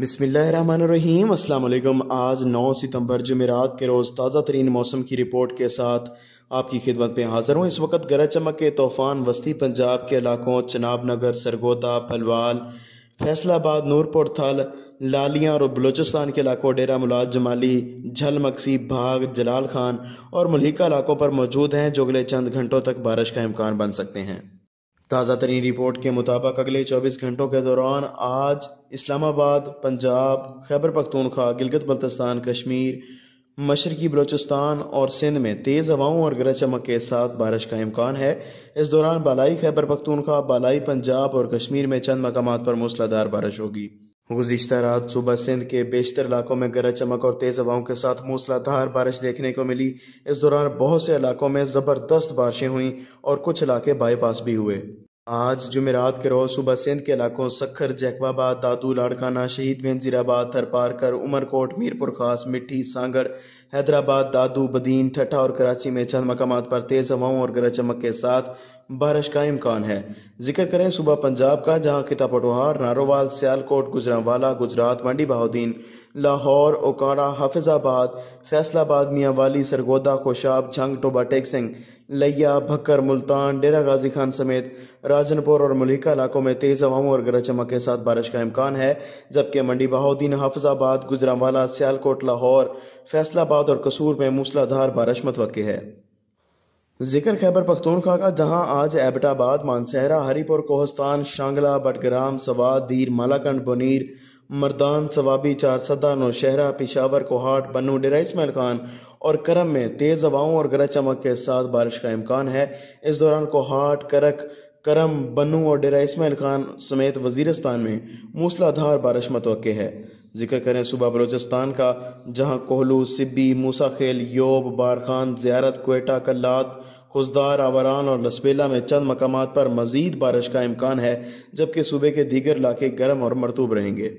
बिसमीम अल्लाम आज 9 सितंबर जमेरात के रोज़ ताज़ा तरीन मौसम की रिपोर्ट के साथ आपकी खिदमत में हाज़िर हूँ इस वक्त गरज चमक के तूफ़ान वस्ती पंजाब के इलाकों चनाब नगर सरगोता पलवाल फैसलाबाद नूरपुर थल लालिया और बलूचिस्तान के इलाकों डेरा मुलाद जमाली झल मक्सी भाग जलाल खान और मलिका इलाकों पर मौजूद हैं जो अगले चंद घंटों तक बारिश का इम्कान बन सकते हैं ताज़ा तरीन रिपोर्ट के मुताबिक अगले 24 घंटों के दौरान आज इस्लामाबाद पंजाब खैबर पख्तूनख्वा गिलगित बल्तिस्तान कश्मीर मशरकी बलोचिस्तान और सिंध में तेज़ हवाओं और गरज चमक के साथ बारिश का इम्कान है इस दौरान बालाई खैबर पख्तूनख्वा बालाई पंजाब और कश्मीर में चंद मकाम पर मूसलाधार बारिश होगी गुजशत रात सुबह सिंध के बेशतर इलाकों में गरज चमक और तेज़ हवाओं के साथ मूसलाधार बारिश देखने को मिली इस दौरान बहुत से इलाकों में ज़बरदस्त बारिशें हुई और कुछ इलाके बाईपास भी हुए आज जुमेरात के रोज़ सुबह सिंध के इलाकों सखर जैकवाबाद दादू लाड़काना शहीद बेंजीराबाद थरपारकर उमरकोट मीरपुर खास मिट्टी सांगड़ हैदराबाद दादू बदीन ठट्ठा और कराची में चंद मकाम पर तेज़ हवाओं और गरज चमक के साथ बारिश का इम्कान है जिक्र करें सुबह पंजाब का जहां खिता पटोहार नारोवाल सियालकोट गुजरावाला गुजरात मंडी बहाद्दीन लाहौर ओकाड़ा हाफिजाबाद फैसलाबाद मियाँवाली सरगोदा खोशाब झंग टोबा टेक लिया लैया भक्कर मुल्तान डेरा गाजी खान समेत राजनपुर और मलिका इलाकों में तेज़ हवाओं और गरज चमक के साथ बारिश का इम्कान है जबकि मंडी बहाद्दीन हाफिजाबाद गुजरावाला सियालकोट लाहौर फैसलाबाद और कसूर में मूसलाधार बारिश मतवक़ है जिक्र खैबर पख्तूनखा का जहां आज एबटाबाद मानसहरा हरीपुर कोहस्तान शांगला बटग्राम सवाद दीर मालाकंड बनीर मर्दान सवाबी चारसदा नौशहरा पिशावर कोहाट बनू डेरा इसमैल खान और करम में तेज़ हवाओं और गरज चमक के साथ बारिश का इम्कान है इस दौरान कोहाट करक करम बनू और डेरा इसमैल खान समेत वजीरस्तान में मूसलाधार बारिश मतवे है जिक्र करें सुबह बलोचिस्तान का जहाँ कोहलू सिब्बी मूसा खेल योब बारखान ज्यारत कोयटा कल्लाद खुजदार आवरान और लसबेला में चंद मकाम पर मजीद बारिश का इम्कान है जबकि सूबे के दीगर इलाके गर्म और मरतूब रहेंगे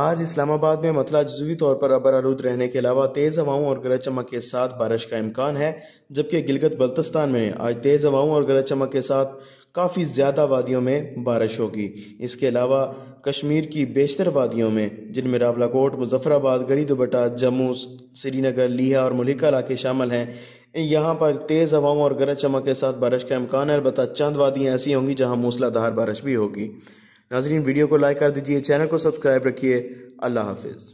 आज इस्लामाबाद में मतला जजवी तौर पर अबर आलूद रहने के अलावा तेज़ हवाओं और गरज चमक के साथ बारिश का इम्कान है जबकि गिलगत बल्तिस्तान में आज तेज़ हवाओं और गरज चमक के साथ काफ़ी ज़्यादा वादियों में बारिश होगी इसके अलावा कश्मीर की बेशतर वादियों में जिनमें रावलाकोट मुजफ्फराबाद गरी दुबटा जम्मू श्रीनगर लिया और मलिका इलाके शामिल हैं यहाँ पर तेज़ हवाओं और गरज चमक के साथ बारिश का इम्कान है अलबत्त चंद वादियाँ ऐसी होंगी जहाँ मूसलाधार बारिश भी होगी नाजरीन वीडियो को लाइक कर दीजिए चैनल को सब्सक्राइब रखिए अल्लाह हाफिज़